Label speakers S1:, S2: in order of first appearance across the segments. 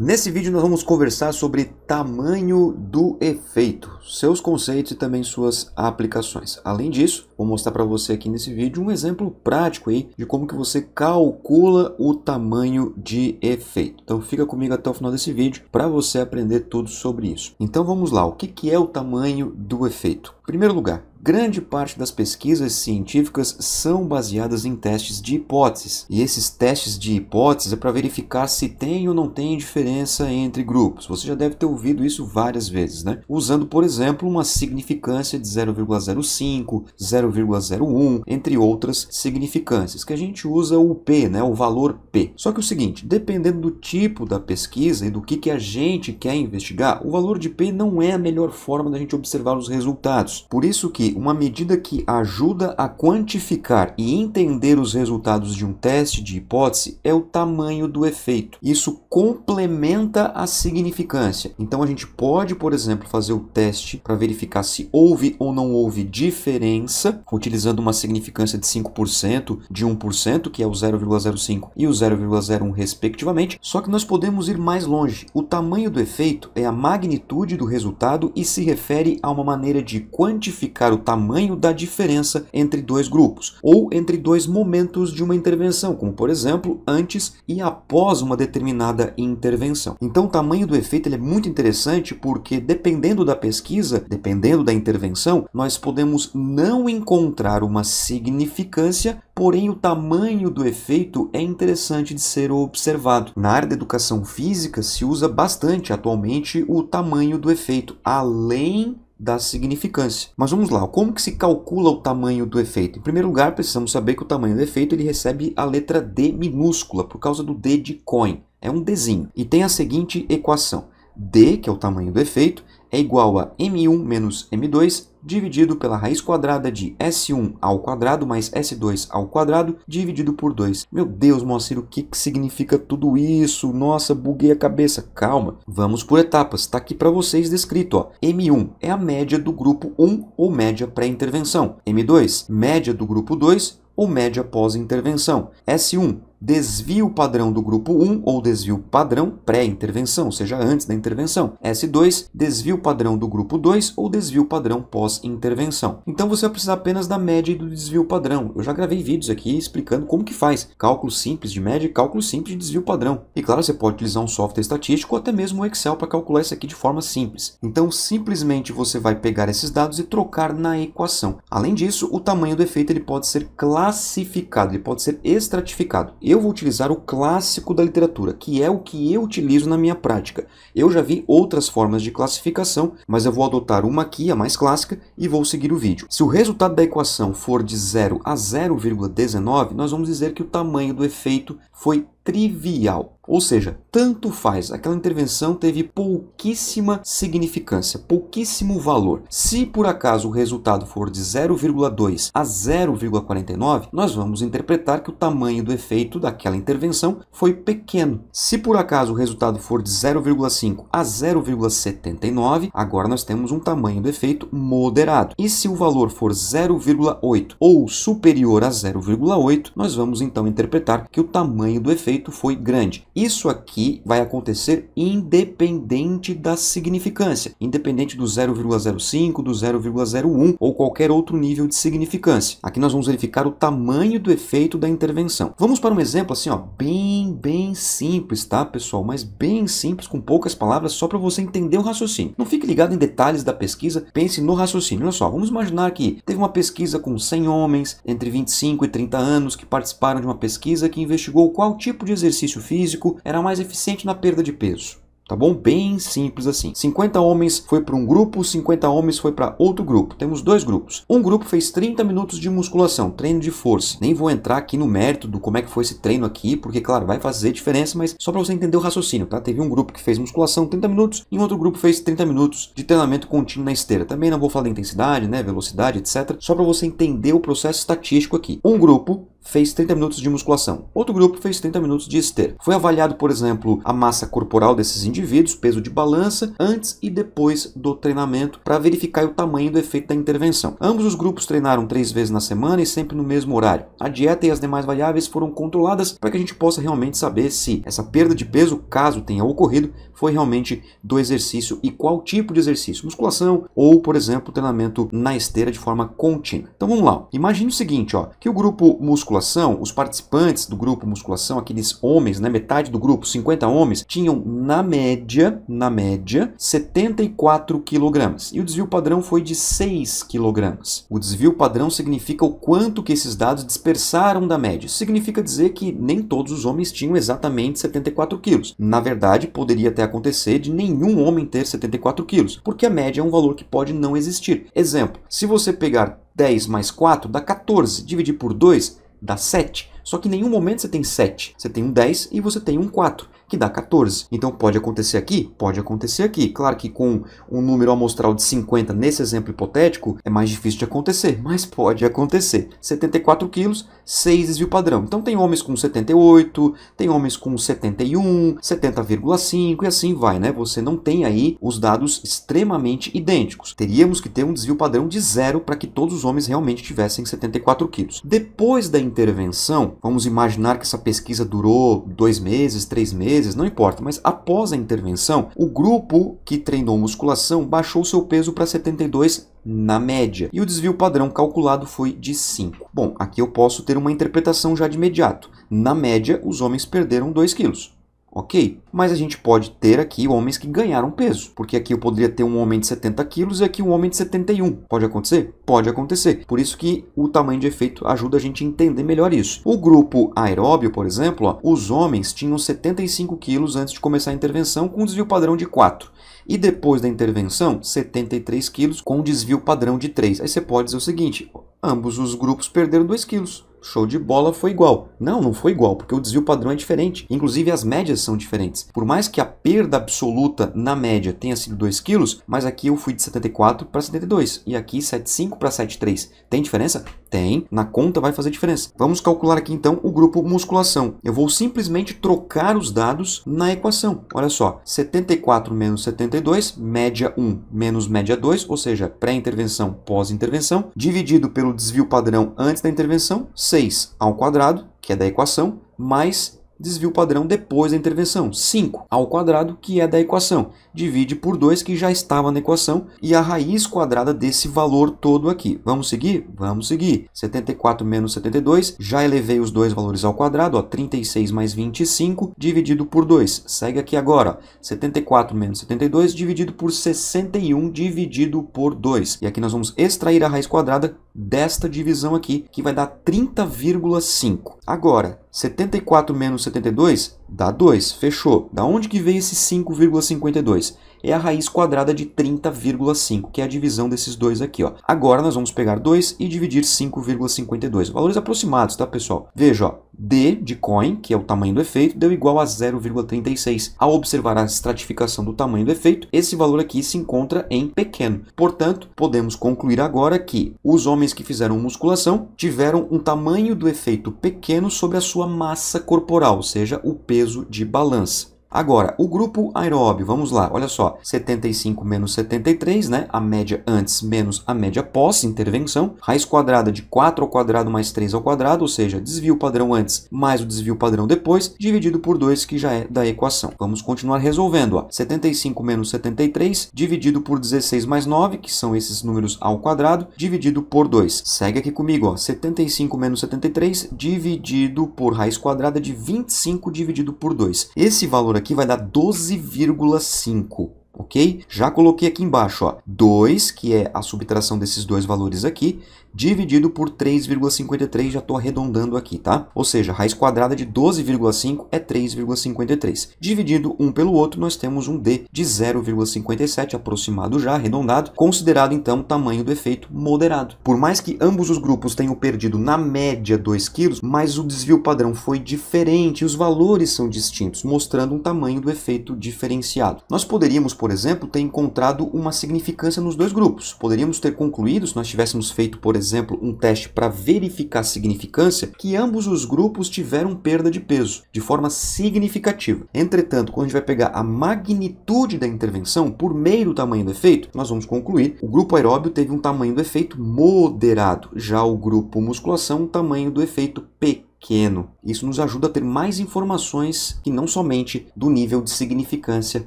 S1: Nesse vídeo nós vamos conversar sobre tamanho do efeito, seus conceitos e também suas aplicações. Além disso, vou mostrar para você aqui nesse vídeo um exemplo prático aí de como que você calcula o tamanho de efeito. Então fica comigo até o final desse vídeo para você aprender tudo sobre isso. Então vamos lá, o que, que é o tamanho do efeito? Em primeiro lugar, Grande parte das pesquisas científicas são baseadas em testes de hipóteses, e esses testes de hipóteses é para verificar se tem ou não tem diferença entre grupos. Você já deve ter ouvido isso várias vezes, né? Usando, por exemplo, uma significância de 0,05, 0,01, entre outras significâncias, que a gente usa o P, né, o valor P. Só que é o seguinte, dependendo do tipo da pesquisa e do que, que a gente quer investigar, o valor de P não é a melhor forma da gente observar os resultados. Por isso que uma medida que ajuda a quantificar e entender os resultados de um teste de hipótese é o tamanho do efeito. Isso complementa a significância. Então a gente pode, por exemplo, fazer o teste para verificar se houve ou não houve diferença, utilizando uma significância de 5%, de 1%, que é o 0,05 e o 0,01 respectivamente. Só que nós podemos ir mais longe. O tamanho do efeito é a magnitude do resultado e se refere a uma maneira de quantificar o tamanho da diferença entre dois grupos ou entre dois momentos de uma intervenção, como por exemplo antes e após uma determinada intervenção. Então, o tamanho do efeito é muito interessante porque, dependendo da pesquisa, dependendo da intervenção, nós podemos não encontrar uma significância porém o tamanho do efeito é interessante de ser observado. Na área da educação física se usa bastante atualmente o tamanho do efeito, além da significância. Mas vamos lá, como que se calcula o tamanho do efeito? Em primeiro lugar, precisamos saber que o tamanho do efeito ele recebe a letra D minúscula por causa do D de coin. É um Dzinho. E tem a seguinte equação: D, que é o tamanho do efeito, é igual a M1 menos M2 dividido pela raiz quadrada de S1 ao quadrado mais S2 ao quadrado dividido por 2. Meu Deus, Moacir, o que, que significa tudo isso? Nossa, buguei a cabeça. Calma, vamos por etapas. Está aqui para vocês descrito. Ó. M1 é a média do grupo 1 ou média pré-intervenção. M2, média do grupo 2 ou média pós-intervenção. S1, desvio padrão do grupo 1 ou desvio padrão pré-intervenção, ou seja, antes da intervenção. S2, desvio padrão do grupo 2 ou desvio padrão pós-intervenção. Então você vai precisar apenas da média e do desvio padrão. Eu já gravei vídeos aqui explicando como que faz cálculo simples de média e cálculo simples de desvio padrão. E claro, você pode utilizar um software estatístico ou até mesmo o Excel para calcular isso aqui de forma simples. Então simplesmente você vai pegar esses dados e trocar na equação. Além disso, o tamanho do efeito ele pode ser classificado, ele pode ser estratificado eu vou utilizar o clássico da literatura, que é o que eu utilizo na minha prática. Eu já vi outras formas de classificação, mas eu vou adotar uma aqui, a mais clássica, e vou seguir o vídeo. Se o resultado da equação for de 0 a 0,19, nós vamos dizer que o tamanho do efeito foi trivial. Ou seja, tanto faz, aquela intervenção teve pouquíssima significância, pouquíssimo valor. Se por acaso o resultado for de 0,2 a 0,49, nós vamos interpretar que o tamanho do efeito daquela intervenção foi pequeno. Se por acaso o resultado for de 0,5 a 0,79, agora nós temos um tamanho do efeito moderado. E se o valor for 0,8 ou superior a 0,8, nós vamos então interpretar que o tamanho do efeito efeito foi grande. Isso aqui vai acontecer independente da significância, independente do 0,05, do 0,01 ou qualquer outro nível de significância. Aqui nós vamos verificar o tamanho do efeito da intervenção. Vamos para um exemplo assim, ó, bem, bem simples, tá, pessoal? Mas bem simples, com poucas palavras, só para você entender o raciocínio. Não fique ligado em detalhes da pesquisa, pense no raciocínio. Olha só, vamos imaginar que teve uma pesquisa com 100 homens entre 25 e 30 anos que participaram de uma pesquisa que investigou qual tipo tipo de exercício físico era mais eficiente na perda de peso tá bom? Bem simples assim. 50 homens foi para um grupo, 50 homens foi para outro grupo. Temos dois grupos. Um grupo fez 30 minutos de musculação, treino de força. Nem vou entrar aqui no mérito do como é que foi esse treino aqui, porque claro, vai fazer diferença, mas só para você entender o raciocínio, tá? Teve um grupo que fez musculação 30 minutos e um outro grupo fez 30 minutos de treinamento contínuo na esteira. Também não vou falar da intensidade, né, velocidade, etc, só para você entender o processo estatístico aqui. Um grupo fez 30 minutos de musculação, outro grupo fez 30 minutos de esteira. Foi avaliado, por exemplo, a massa corporal desses indivíduos indivíduos, peso de balança, antes e depois do treinamento para verificar o tamanho do efeito da intervenção. Ambos os grupos treinaram três vezes na semana e sempre no mesmo horário. A dieta e as demais variáveis foram controladas para que a gente possa realmente saber se essa perda de peso, caso tenha ocorrido, foi realmente do exercício e qual tipo de exercício, musculação ou, por exemplo, treinamento na esteira de forma contínua. Então vamos lá. Imagine o seguinte, ó, que o grupo musculação, os participantes do grupo musculação, aqueles homens, né, metade do grupo, 50 homens, tinham na média média, na média, 74 kg. E o desvio padrão foi de 6 kg. O desvio padrão significa o quanto que esses dados dispersaram da média. Significa dizer que nem todos os homens tinham exatamente 74 kg. Na verdade, poderia até acontecer de nenhum homem ter 74 kg, porque a média é um valor que pode não existir. Exemplo, se você pegar 10 mais 4 dá 14, dividir por 2 dá 7. Só que em nenhum momento você tem 7. Você tem um 10 e você tem um 4 que dá 14. Então pode acontecer aqui? Pode acontecer aqui. Claro que com um número amostral de 50 nesse exemplo hipotético é mais difícil de acontecer, mas pode acontecer. 74 quilos, 6 desvio padrão. Então tem homens com 78, tem homens com 71, 70,5 e assim vai, né? Você não tem aí os dados extremamente idênticos. Teríamos que ter um desvio padrão de zero para que todos os homens realmente tivessem 74 quilos. Depois da intervenção, vamos imaginar que essa pesquisa durou dois meses, três meses, meses, não importa, mas após a intervenção, o grupo que treinou musculação baixou seu peso para 72 na média, e o desvio padrão calculado foi de 5. Bom, aqui eu posso ter uma interpretação já de imediato. Na média, os homens perderam 2 quilos ok? Mas a gente pode ter aqui homens que ganharam peso, porque aqui eu poderia ter um homem de 70 quilos e aqui um homem de 71. Pode acontecer? Pode acontecer. Por isso que o tamanho de efeito ajuda a gente a entender melhor isso. O grupo aeróbio, por exemplo, ó, os homens tinham 75 quilos antes de começar a intervenção com um desvio padrão de 4. E depois da intervenção, 73 quilos com um desvio padrão de 3. Aí você pode dizer o seguinte, ambos os grupos perderam 2 quilos show de bola, foi igual. Não, não foi igual, porque o desvio padrão é diferente. Inclusive as médias são diferentes. Por mais que a perda absoluta na média tenha sido 2 quilos, mas aqui eu fui de 74 para 72 e aqui 75 para 73. Tem diferença? tem na conta vai fazer diferença. Vamos calcular aqui então o grupo musculação. Eu vou simplesmente trocar os dados na equação. Olha só, 74 menos 72, média 1 menos média 2, ou seja, pré-intervenção, pós-intervenção, dividido pelo desvio padrão antes da intervenção, 6 ao quadrado, que é da equação, mais desvio padrão depois da intervenção. 5 ao quadrado, que é da equação. Divide por 2, que já estava na equação, e a raiz quadrada desse valor todo aqui. Vamos seguir? Vamos seguir. 74 menos 72, já elevei os dois valores ao quadrado, ó, 36 mais 25, dividido por 2. Segue aqui agora. 74 menos 72, dividido por 61, dividido por 2. E aqui nós vamos extrair a raiz quadrada desta divisão aqui, que vai dar 30,5. Agora, 74 menos 72 Dá 2, fechou. Da onde que veio esse 5,52? É a raiz quadrada de 30,5, que é a divisão desses dois aqui. Ó. Agora nós vamos pegar 2 e dividir 5,52. Valores aproximados, tá, pessoal? Veja, ó, D de coin, que é o tamanho do efeito, deu igual a 0,36. Ao observar a estratificação do tamanho do efeito, esse valor aqui se encontra em pequeno. Portanto, podemos concluir agora que os homens que fizeram musculação tiveram um tamanho do efeito pequeno sobre a sua massa corporal, ou seja, o peso peso de balança. Agora, o grupo aeróbio, vamos lá, olha só, 75 menos 73, né? A média antes menos a média pós intervenção, raiz quadrada de 4 ao quadrado mais 3 ao quadrado, ou seja, desvio padrão antes mais o desvio padrão depois, dividido por 2, que já é da equação. Vamos continuar resolvendo, ó. 75 menos 73 dividido por 16 mais 9, que são esses números ao quadrado, dividido por 2. Segue aqui comigo, ó. 75 menos 73 dividido por raiz quadrada de 25 dividido por 2. Esse valor aqui aqui vai dar 12,5 ok? Já coloquei aqui embaixo, ó, 2, que é a subtração desses dois valores aqui, dividido por 3,53, já estou arredondando aqui, tá? Ou seja, raiz quadrada de 12,5 é 3,53. Dividido um pelo outro, nós temos um D de 0,57, aproximado já, arredondado, considerado então o tamanho do efeito moderado. Por mais que ambos os grupos tenham perdido na média 2 kg, mas o desvio padrão foi diferente, os valores são distintos, mostrando um tamanho do efeito diferenciado. Nós poderíamos, por exemplo, ter encontrado uma significância nos dois grupos. Poderíamos ter concluído, se nós tivéssemos feito, por exemplo, um teste para verificar a significância, que ambos os grupos tiveram perda de peso, de forma significativa. Entretanto, quando a gente vai pegar a magnitude da intervenção por meio do tamanho do efeito, nós vamos concluir o grupo aeróbio teve um tamanho do efeito moderado, já o grupo musculação um tamanho do efeito pequeno pequeno. Isso nos ajuda a ter mais informações que não somente do nível de significância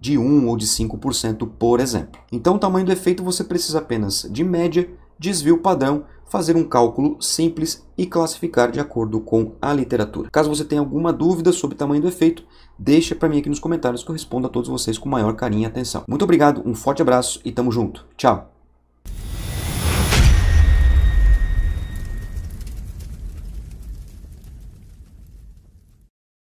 S1: de 1 ou de 5%, por exemplo. Então, o tamanho do efeito você precisa apenas de média, desvio padrão, fazer um cálculo simples e classificar de acordo com a literatura. Caso você tenha alguma dúvida sobre o tamanho do efeito, deixa para mim aqui nos comentários que eu respondo a todos vocês com maior carinho e atenção. Muito obrigado, um forte abraço e tamo junto. Tchau!